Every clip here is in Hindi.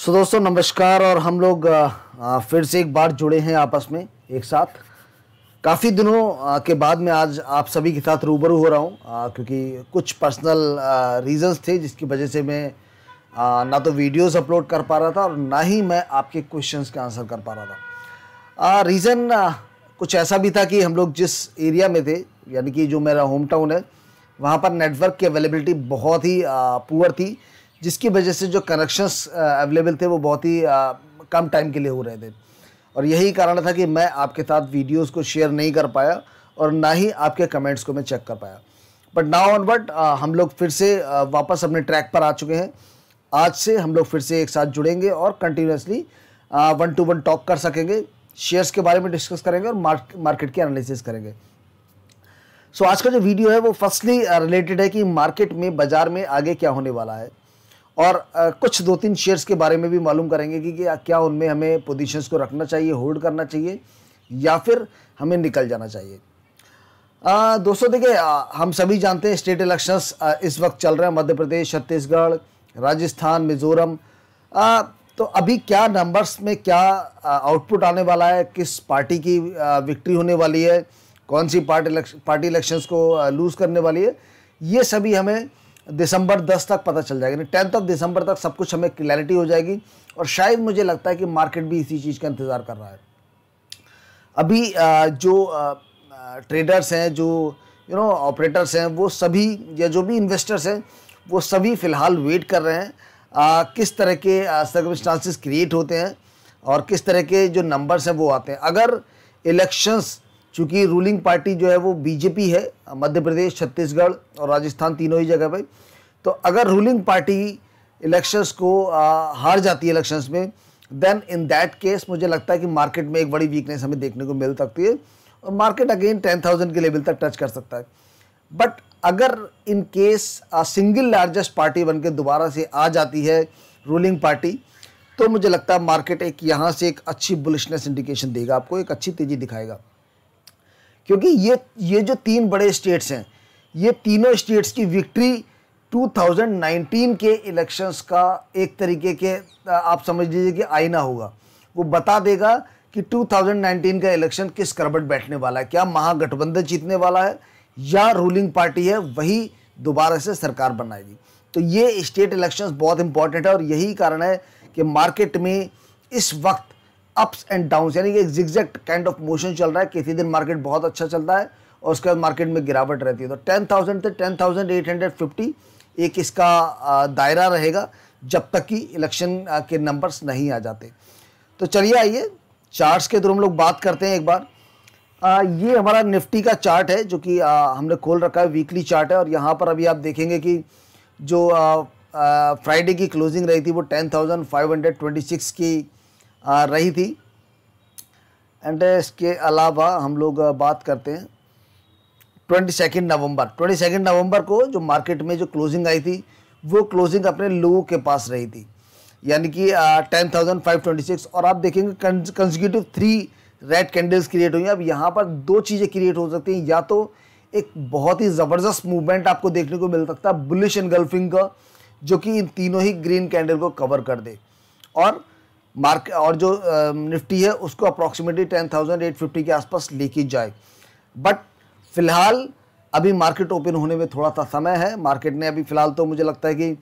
सो दोस्तों नमस्कार और हम लोग फिर से एक बार जुड़े हैं आपस में एक साथ काफ़ी दिनों के बाद मैं आज आप सभी के साथ रूबरू हो रहा हूँ क्योंकि कुछ पर्सनल रीज़न्स थे जिसकी वजह से मैं ना तो वीडियोस अपलोड कर पा रहा था और ना ही मैं आपके क्वेश्चंस के आंसर कर पा रहा था रीज़न कुछ ऐसा भी था कि हम लोग जिस एरिया में थे यानी कि जो मेरा होम टाउन है वहाँ पर नेटवर्क की अवेलेबिलिटी बहुत ही पुअर थी जिसकी वजह से जो कनेक्शंस अवेलेबल थे वो बहुत ही कम टाइम के लिए हो रहे थे और यही कारण था कि मैं आपके साथ वीडियोस को शेयर नहीं कर पाया और ना ही आपके कमेंट्स को मैं चेक कर पाया बट नाउ ऑनवर्ड हम लोग फिर से वापस अपने ट्रैक पर आ चुके हैं आज से हम लोग फिर से एक साथ जुड़ेंगे और continuously one to one talk कर सकेंगे शेयर्स के बारे में डिस्कस करेंगे और मार्केट की एनालिसिस करेंगे सो so, आज का जो वीडियो है वो फर्स्टली रिलेटेड है कि मार्केट में बाज़ार में आगे क्या होने वाला है और कुछ दो तीन शेयर्स के बारे में भी मालूम करेंगे कि क्या उनमें हमें पोजीशंस को रखना चाहिए होल्ड करना चाहिए या फिर हमें निकल जाना चाहिए आ, दोस्तों देखिए हम सभी जानते हैं स्टेट इलेक्शंस इस वक्त चल रहे हैं मध्य प्रदेश छत्तीसगढ़ राजस्थान मिजोरम आ, तो अभी क्या नंबर्स में क्या आउटपुट आने वाला है किस पार्टी की विक्ट्री होने वाली है कौन सी पार्टी इलेक्शन पार्टी इलेक्शंस को लूज़ करने वाली है ये सभी हमें दिसंबर 10 तक पता चल जाएगा टेंथ ऑफ दिसंबर तक सब कुछ हमें क्लैरिटी हो जाएगी और शायद मुझे लगता है कि मार्केट भी इसी चीज़ का इंतज़ार कर रहा है अभी जो ट्रेडर्स हैं जो यू नो ऑपरेटर्स हैं वो सभी या जो भी इन्वेस्टर्स हैं वो सभी फ़िलहाल वेट कर रहे हैं आ, किस तरह के सर्कमस्टांसिस क्रिएट होते हैं और किस तरह के जो नंबर्स हैं वो आते हैं अगर इलेक्शंस चूँकि रूलिंग पार्टी जो है वो बीजेपी है मध्य प्रदेश छत्तीसगढ़ और राजस्थान तीनों ही जगह पे तो अगर रूलिंग पार्टी इलेक्शंस को आ, हार जाती है इलेक्शंस में देन इन दैट केस मुझे लगता है कि मार्केट में एक बड़ी वीकनेस हमें देखने को मिल सकती है और मार्केट अगेन टेन थाउजेंड के लेवल तक टच कर सकता है बट अगर in case single largest party बन के दोबारा से आ जाती है रूलिंग पार्टी तो मुझे लगता है मार्केट एक यहाँ से एक अच्छी बुलिशनेस इंडिकेशन देगा आपको एक अच्छी तेज़ी दिखाएगा क्योंकि ये ये जो तीन बड़े स्टेट्स हैं ये तीनों स्टेट्स की विक्ट्री 2019 के इलेक्शंस का एक तरीके के आप समझ लीजिए कि आईना होगा वो बता देगा कि 2019 का इलेक्शन किस करबट बैठने वाला है क्या महागठबंधन जीतने वाला है या रूलिंग पार्टी है वही दोबारा से सरकार बनाएगी तो ये स्टेट इलेक्शंस बहुत इंपॉर्टेंट है और यही कारण है कि मार्केट में इस वक्त अप्स एंड डाउन यानी कि एग्जैक्ट काइंड ऑफ मोशन चल रहा है किसी दिन मार्केट बहुत अच्छा चलता है और उसके बाद मार्केट में गिरावट रहती है तो टेन थाउजेंड से ten thousand eight hundred fifty एक इसका दायरा रहेगा जब तक कि इलेक्शन के नंबर्स नहीं आ जाते तो चलिए आइए चार्ट्स के थ्रू हम लोग बात करते हैं एक बार आ, ये हमारा निफ्टी का चार्ट है जो कि आ, हमने खोल रखा है वीकली चार्ट है और यहाँ पर अभी आप देखेंगे कि जो फ्राइडे की क्लोजिंग रही थी वो ten thousand five hundred twenty six की रही थी एंड इसके अलावा हम लोग बात करते हैं twenty second November twenty second November को जो मार्केट में जो क्लोजिंग आई थी वो क्लोजिंग अपने लोगों के पास रही थी यानी कि ten thousand five twenty six और आप देखेंगे consecutive three red candles create हुई अब यहाँ पर दो चीज़ें क्रिएट हो सकती हैं या तो एक बहुत ही ज़बरदस्त मूवमेंट आपको देखने को मिल सकता है बुलिश गल्फिंग का जो कि इन तीनों ही ग्रीन कैंडल को कवर कर दे और मार्क और जो निफ्टी है उसको approximately ten thousand eight fifty के आसपास लेके जाए बट फिलहाल अभी मार्केट ओपन होने में थोड़ा सा समय है मार्केट ने अभी फ़िलहाल तो मुझे लगता है कि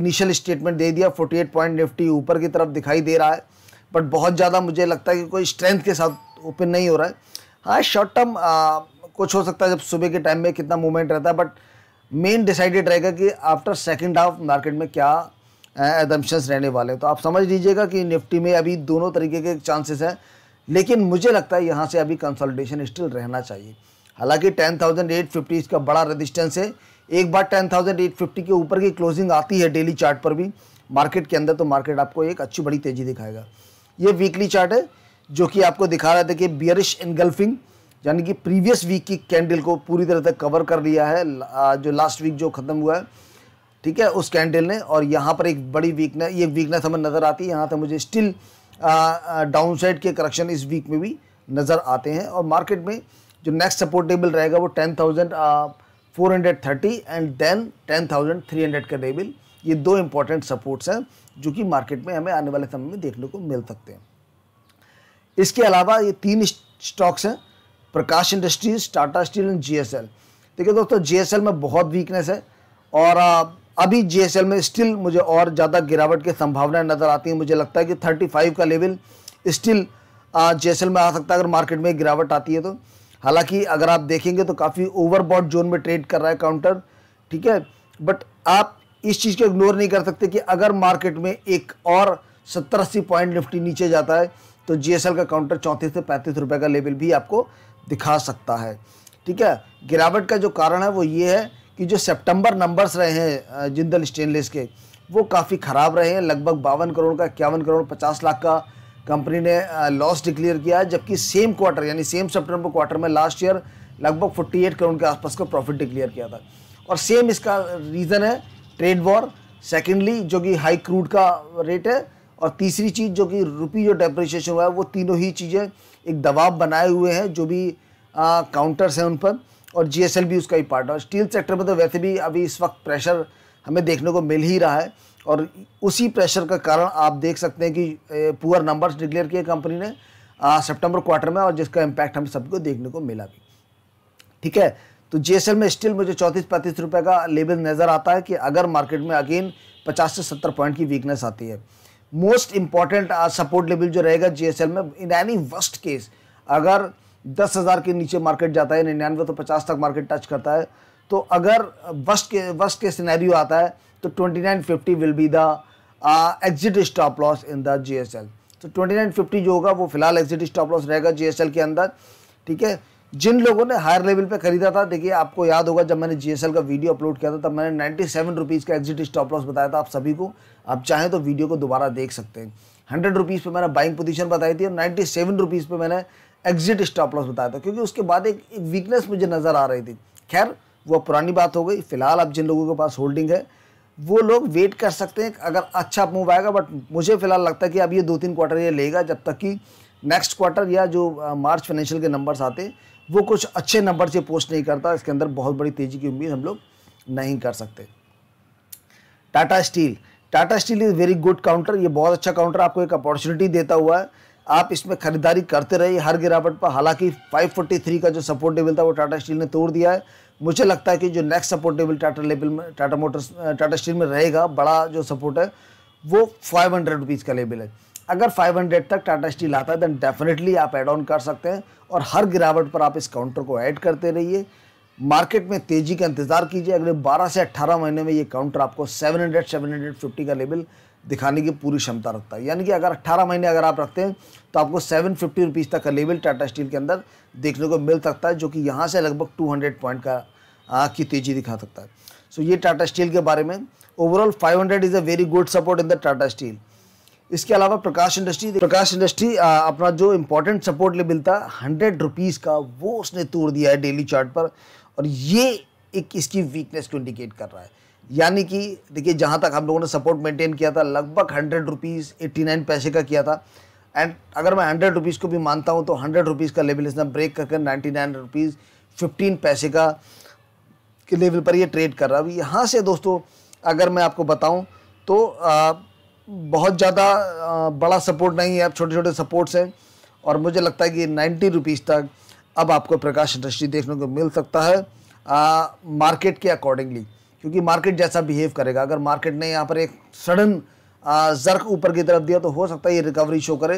इनिशियल स्टेटमेंट दे दिया फोर्टी एट पॉइंट निफ्टी ऊपर की तरफ दिखाई दे रहा है बट बहुत ज़्यादा मुझे लगता है कि कोई स्ट्रेंथ के साथ ओपन नहीं हो रहा है हाँ शॉर्ट टर्म कुछ हो सकता है जब सुबह के टाइम में कितना मूवमेंट रहता है बट मेन डिसाइडेड रहेगा कि आफ्टर सेकेंड हाफ मार्केट में क्या एडमशंस रहने वाले हैं तो आप समझ लीजिएगा कि निफ्टी में अभी दोनों तरीके के चांसेस हैं लेकिन मुझे लगता है यहाँ से अभी कंसोलिडेशन स्टिल रहना चाहिए हालांकि टेन थाउजेंड एट फिफ्टी इसका बड़ा रेजिस्टेंस है एक बार टेन थाउजेंड एट फिफ्टी के ऊपर की क्लोजिंग आती है डेली चार्ट पर भी मार्केट के अंदर तो मार्केट आपको एक अच्छी बड़ी तेज़ी दिखाएगा ये वीकली चार्ट है जो कि आपको दिखा रहा था कि बियरिश इनगल्फिंग यानी कि प्रीवियस वीक की कैंडल को पूरी तरह से कवर कर लिया है जो लास्ट वीक जो ख़त्म हुआ है ठीक है उस कैंडल ने और यहाँ पर एक बड़ी वीकनेस ये वीकनेस हमें नज़र आती है यहाँ से मुझे स्टिल डाउन साइड के करेक्शन इस वीक में भी नज़र आते हैं और मार्केट में जो नेक्स्ट सपोर्टेबल रहेगा वो ten thousand four hundred thirty and then ten thousand three hundred का टेबल ये दो इंपॉर्टेंट सपोर्ट्स हैं जो कि मार्केट में हमें आने वाले समय में देखने को मिल सकते हैं इसके अलावा ये तीन स्टॉक्स हैं Prakash industries Tata steel and GSL देखिए दोस्तों एल में बहुत वीकनेस है और अभी जीएसएल में स्टिल मुझे और ज़्यादा गिरावट की संभावनाएं नज़र आती हैं मुझे लगता है कि 35 का लेवल स्टिल जीएसएल में आ सकता है अगर मार्केट में गिरावट आती है तो हालांकि अगर आप देखेंगे तो काफ़ी ओवरबॉट जोन में ट्रेड कर रहा है काउंटर ठीक है बट आप इस चीज़ को इग्नोर नहीं कर सकते कि अगर मार्केट में एक और सत्तर अस्सी पॉइंट निफ्टी नीचे जाता है तो जी का काउंटर चौंतीस से पैंतीस रुपये का लेवल भी आपको दिखा सकता है ठीक है गिरावट का जो कारण है वो ये है कि जो सितंबर नंबर्स रहे हैं जिंदल स्टेनलेस के वो काफ़ी ख़राब रहे हैं लगभग बावन करोड़ का इक्यावन करोड़ पचास लाख का कंपनी ने लॉस डिक्लेयर किया है जबकि सेम क्वार्टर यानी सेम सितंबर क्वार्टर में लास्ट ईयर लगभग 48 करोड़ के आसपास का प्रॉफिट डिक्लेयर किया था और सेम इसका रीज़न है ट्रेड वॉर सेकेंडली जो कि हाई क्रूड का रेट है और तीसरी चीज़ जो कि रुपी जो डेप्रिशिएशन हुआ है वो तीनों ही चीज़ें एक दबाव बनाए हुए हैं जो भी काउंटर्स हैं उन पर और एल भी उसका ही पार्ट और स्टील सेक्टर में तो वैसे भी अभी इस वक्त प्रेशर हमें देखने को मिल ही रहा है और उसी प्रेशर का कारण आप देख सकते हैं कि पुअर नंबर्स डिक्लेयर किए कंपनी ने सितंबर क्वार्टर में और जिसका इम्पैक्ट हम सबको देखने को मिला भी ठीक है तो एल में स्टिल मुझे चौंतीस पैंतीस रुपये का लेवल नज़र आता है कि अगर मार्केट में अगेन पचास से सत्तर पॉइंट की वीकनेस आती है मोस्ट इम्पॉर्टेंट सपोर्ट लेवल जो रहेगा एल में इन एनी वर्स्ट केस अगर दस हज़ार के नीचे मार्केट जाता है निन्यानवे तो पचास तक मार्केट टच करता है तो अगर वस्ट के वस्ट के सिनेरियो आता है तो twenty nine fifty will be the exit stop loss in the G S L तो ट्वेंटी नाइन फिफ्टी जो होगा वो फिलहाल एग्जिट स्टॉप लॉस रहेगा जी एस एल के अंदर ठीक है जिन लोगों ने हायर लेवल पे खरीदा था देखिए आपको याद होगा जब मैंने जीएसएल का वीडियो अपलोड किया था तब मैंने नाइन्टी सेवन रुपीज़ का एग्जिट स्टॉप लॉस बताया था आप सभी को आप चाहें तो वीडियो को दोबारा देख सकते हैं हंड्रेड रुपीज़ पर मैंने बाइंग पोजीशन बताई थी और नाइन्टी सेवन रुपीज़ पर मैंने एग्जिट स्टॉप लॉस बताया था क्योंकि उसके बाद एक, वीकनेस मुझे नज़र आ रही थी खैर वो पुरानी बात हो गई फिलहाल अब जिन लोगों के पास होल्डिंग है वो लोग वेट कर सकते हैं अगर अच्छा मूव आएगा बट मुझे फिलहाल लगता है कि अब ये दो तीन क्वार्टर ये लेगा जब तक कि नेक्स्ट क्वार्टर या जो मार्च फाइनेंशियल के नंबर्स आते वो कुछ अच्छे नंबर से पोस्ट नहीं करता इसके अंदर बहुत बड़ी तेज़ी की उम्मीद हम लोग नहीं कर सकते Tata steel Tata steel is very good counter ये बहुत अच्छा काउंटर आपको एक अपॉर्चुनिटी देता हुआ है आप इसमें खरीदारी करते रहिए हर गिरावट पर हालांकि 543 का जो सपोर्ट लेवल था वो टाटा स्टील ने तोड़ दिया है मुझे लगता है कि जो next support level Tata level में टाटा मोटर्स टाटा स्टील में रहेगा बड़ा जो सपोर्ट है वो फाइव हंड्रेड रुपीज़ का लेवल है अगर 500 तक टाटा स्टील आता है देन डेफिनेटली आप एड ऑन कर सकते हैं और हर गिरावट पर आप इस काउंटर को ऐड करते रहिए मार्केट में तेज़ी का इंतज़ार कीजिए अगले 12 से 18 महीने में ये काउंटर आपको 700 750 का लेवल दिखाने की पूरी क्षमता रखता है यानी कि अगर 18 महीने अगर आप रखते हैं तो आपको सेवन फिफ्टी रुपीज़ तक का लेवल टाटा स्टील के अंदर देखने को मिल सकता है जो कि यहाँ से लगभग 200 पॉइंट का आ, की तेज़ी दिखा सकता है सो ये टाटा स्टील के बारे में overall 500 is a very good support in the Tata steel इसके अलावा प्रकाश इंडस्ट्री प्रकाश इंडस्ट्री अपना जो इम्पोर्टेंट सपोर्ट लेवल था हंड्रेड रुपीज़ का वो उसने तोड़ दिया है डेली चार्ट पर और ये एक इसकी वीकनेस को इंडिकेट कर रहा है यानी कि देखिए जहाँ तक हम लोगों ने सपोर्ट मेंटेन किया था लगभग हंड्रेड रुपीज़ एट्टी नाइन पैसे का किया था एंड अगर मैं हंड्रेड रुपीज़ को भी मानता हूँ तो हंड्रेड रुपीज़ का लेवल इसने ब्रेक करके नाइन्टी नाइन रुपीज़ फिफ्टीन पैसे का के लेवल पर ये ट्रेड कर रहा है अब यहाँ से दोस्तों अगर मैं आपको बताऊँ तो आ, बहुत ज़्यादा बड़ा सपोर्ट नहीं है अब छोटे छोटे सपोर्ट्स हैं और मुझे लगता है कि नाइन्टी रुपीज़ तक अब आपको प्रकाश इंडस्ट्री देखने को मिल सकता है आ, मार्केट के अकॉर्डिंगली क्योंकि मार्केट जैसा बिहेव करेगा अगर मार्केट ने यहाँ पर एक सडन जर्क ऊपर की तरफ दिया तो हो सकता है ये रिकवरी शो करे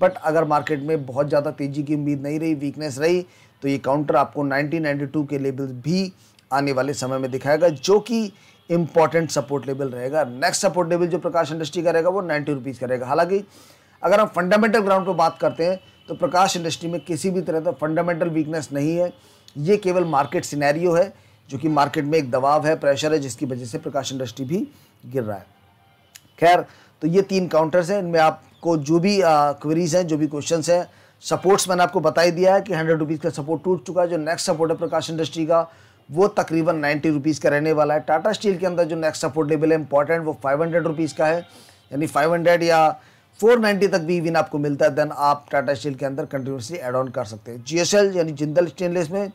बट अगर मार्केट में बहुत ज़्यादा तेज़ी की उम्मीद नहीं रही वीकनेस रही तो ये काउंटर आपको 1992 के लेवल भी आने वाले समय में दिखाएगा जो कि इम्पॉर्टेंट सपोर्ट लेवल रहेगा नेक्स्ट सपोर्ट लेवल जो प्रकाश इंडस्ट्री का रहेगा वो नाइन्टी रुपीज़ का रहेगा हालांकि अगर हम फंडामेंटल ग्राउंड पर बात करते हैं तो प्रकाश इंडस्ट्री में किसी भी तरह का फंडामेंटल वीकनेस नहीं है ये केवल मार्केट सिनेरियो है जो कि मार्केट में एक दबाव है प्रेशर है जिसकी वजह से प्रकाश इंडस्ट्री भी गिर रहा है खैर तो ये तीन काउंटर्स हैं इनमें आपको जो भी क्वेरीज हैं जो भी क्वेश्चन हैं सपोर्ट्स मैंने आपको बता ही दिया है कि हंड्रेड रुपीज़ का सपोर्ट टूट चुका है जो नेक्स्ट सपोर्ट है प्रकाश इंडस्ट्री का वो तकरीबन नाइन्टी रुपीज़ का रहने वाला है टाटा स्टील के अंदर जो नेक्स्ट सपोर्ट लेवल है इंपॉर्टेंट वो फाइव हंड्रेड रुपीज़ का है यानी फाइव हंड्रेड या फोर नाइन्टी तक भी विन आपको मिलता है देन आप टाटा स्टील के अंदर कंटिन्यूसली एड ऑन कर सकते हैं जी यानी जिंदल स्टेनलेस में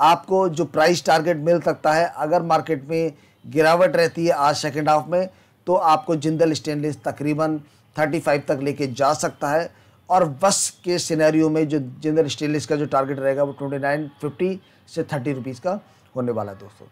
आपको जो प्राइस टारगेट मिल सकता है अगर मार्केट में गिरावट रहती है आज सेकेंड हाफ में तो आपको जिंदल स्टेनलेस तकरीबन 35 तक लेके जा सकता है और बस के सिनेरियो में जो जिंदल स्टेनलेस का जो टारगेट रहेगा वो ट्वेंटी नाइन फिफ्टी से थर्टी रुपीज़ का होने वाला है दोस्तों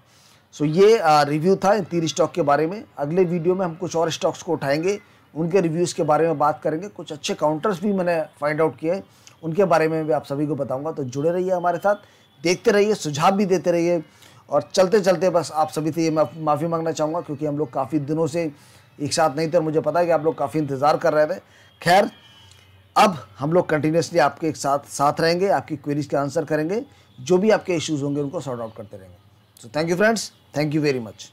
सो ये रिव्यू था इन तीन स्टॉक के बारे में अगले वीडियो में हम कुछ और स्टॉक्स को उठाएंगे उनके रिव्यूज़ के बारे में बात करेंगे कुछ अच्छे काउंटर्स भी मैंने फाइंड आउट किए उनके बारे में भी आप सभी को बताऊंगा तो जुड़े रहिए हमारे साथ देखते रहिए सुझाव भी देते रहिए और चलते चलते बस आप सभी से ये माफ़ी मांगना चाहूँगा क्योंकि हम लोग काफ़ी दिनों से एक साथ नहीं थे और मुझे पता है कि आप लोग काफ़ी इंतज़ार कर रहे थे खैर अब हम लोग कंटिन्यूसली आपके एक साथ साथ रहेंगे आपकी क्वेरीज के आंसर करेंगे जो भी आपके इश्यूज़ होंगे उनको सॉर्ट आउट करते रहेंगे so thank you friends thank you very much